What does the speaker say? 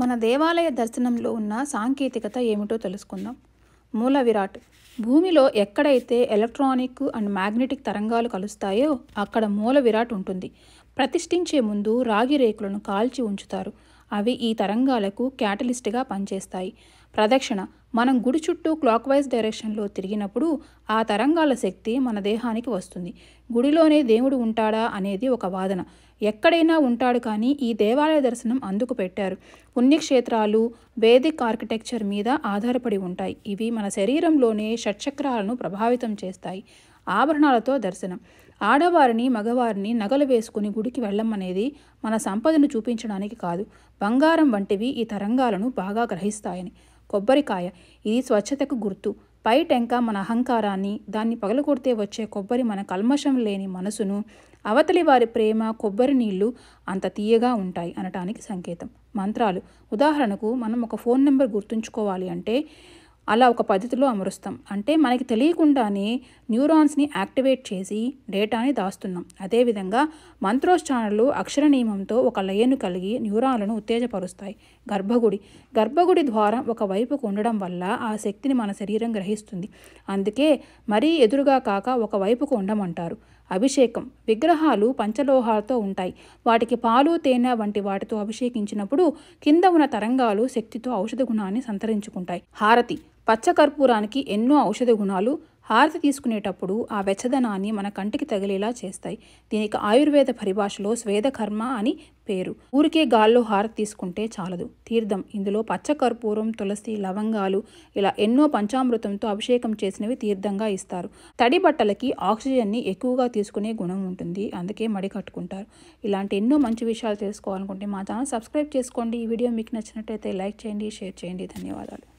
మన దేవాలయ దర్శనంలో ఉన్న సాంకేతికత ఏమిటో తెలుసుకుందాం మూల విరాట్ భూమిలో ఎక్కడైతే ఎలక్ట్రానిక్ అండ్ మ్యాగ్నెటిక్ తరంగాలు కలుస్తాయో అక్కడ మూల విరాట్ ఉంటుంది ప్రతిష్ఠించే ముందు రాగి రేకులను కాల్చి ఉంచుతారు అవి ఈ తరంగాలకు క్యాటలిస్ట్గా పనిచేస్తాయి ప్రదక్షిణ మనం గుడి చుట్టూ క్లాక్ వైజ్ డైరెక్షన్లో తిరిగినప్పుడు ఆ తరంగాల శక్తి మన దేహానికి వస్తుంది గుడిలోనే దేవుడు ఉంటాడా అనేది ఒక వాదన ఎక్కడైనా ఉంటాడు కానీ ఈ దేవాలయ దర్శనం అందుకు పెట్టారు పుణ్యక్షేత్రాలు వేదిక్ ఆర్కిటెక్చర్ మీద ఆధారపడి ఉంటాయి ఇవి మన శరీరంలోనే షట్చక్రాలను ప్రభావితం చేస్తాయి ఆభరణాలతో దర్శనం ఆడవారిని మగవారిని నగలు వేసుకుని గుడికి వెళ్ళమనేది మన సంపదను చూపించడానికి కాదు బంగారం వంటివి ఈ తరంగాలను బాగా గ్రహిస్తాయని కొబ్బరికాయ ఇది స్వచ్ఛతకు గుర్తు పై టెంక మన అహంకారాన్ని దాన్ని పగలగొడితే వచ్చే కొబ్బరి మన కల్మషం లేని మనసును అవతలి వారి ప్రేమ కొబ్బరి నీళ్లు అంత తీయగా ఉంటాయి అనటానికి సంకేతం మంత్రాలు ఉదాహరణకు మనం ఒక ఫోన్ నెంబర్ గుర్తుంచుకోవాలి అంటే అలా ఒక పద్ధతిలో అమరుస్తాం అంటే మనకి తెలియకుండానే న్యూరాన్స్ని యాక్టివేట్ చేసి డేటాని దాస్తున్నాం అదేవిధంగా మంత్రోచ్చారణలు అక్షర నియమంతో ఒక లయను కలిగి న్యూరాన్లను ఉత్తేజపరుస్తాయి గర్భగుడి గర్భగుడి ద్వారా ఒక వైపుకు ఉండడం వల్ల ఆ శక్తిని మన శరీరం గ్రహిస్తుంది అందుకే మరీ ఎదురుగా కాక ఒక వైపుకు ఉండమంటారు అభిషేకం విగ్రహాలు పంచలోహాలతో ఉంటాయి వాటికి పాలు తేనె వంటి వాటితో అభిషేకించినప్పుడు కింద ఉన్న తరంగాలు శక్తితో ఔషధ గుణాన్ని సంతరించుకుంటాయి హారతి పచ్చకర్పూరానికి ఎన్నో ఔషధ గుణాలు హారతి తీసుకునేటప్పుడు ఆ వెచ్చదనాన్ని మన కంటికి తగిలేలా చేస్తాయి దీనికి ఆయుర్వేద పరిభాషలో స్వేదకర్మ అని పేరు ఊరికే గాల్లో హారతి తీసుకుంటే చాలదు తీర్థం ఇందులో పచ్చకర్పూరం తులసి లవంగాలు ఇలా ఎన్నో పంచామృతంతో అభిషేకం చేసినవి తీర్థంగా ఇస్తారు తడి బట్టలకి ఆక్సిజన్ని ఎక్కువగా తీసుకునే గుణం ఉంటుంది అందుకే మడి కట్టుకుంటారు ఇలాంటి ఎన్నో మంచి విషయాలు తెలుసుకోవాలనుకుంటే మా ఛానల్ సబ్స్క్రైబ్ చేసుకోండి ఈ వీడియో మీకు నచ్చినట్టయితే లైక్ చేయండి షేర్ చేయండి ధన్యవాదాలు